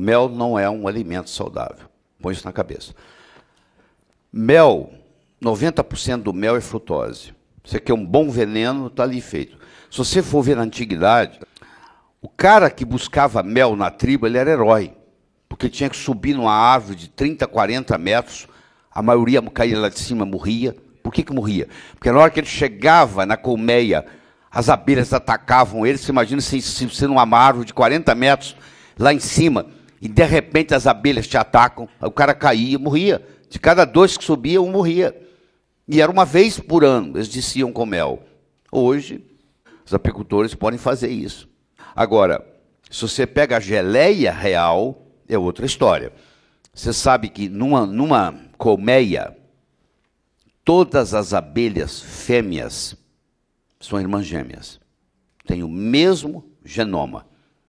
Mel não é um alimento saudável. Põe isso na cabeça. Mel, 90% do mel é frutose. Você quer é um bom veneno, está ali feito. Se você for ver na antiguidade, o cara que buscava mel na tribo, ele era herói. Porque tinha que subir numa árvore de 30, 40 metros, a maioria caía lá de cima, morria. Por que, que morria? Porque na hora que ele chegava na colmeia, as abelhas atacavam ele. Você imagina se, se, se numa árvore de 40 metros, lá em cima, e de repente as abelhas te atacam, o cara caía, morria. De cada dois que subia, um morria. E era uma vez por ano, eles desciam com mel. Hoje, os apicultores podem fazer isso. Agora, se você pega a geleia real, é outra história. Você sabe que numa, numa colmeia, todas as abelhas fêmeas são irmãs gêmeas. Tem o mesmo genoma.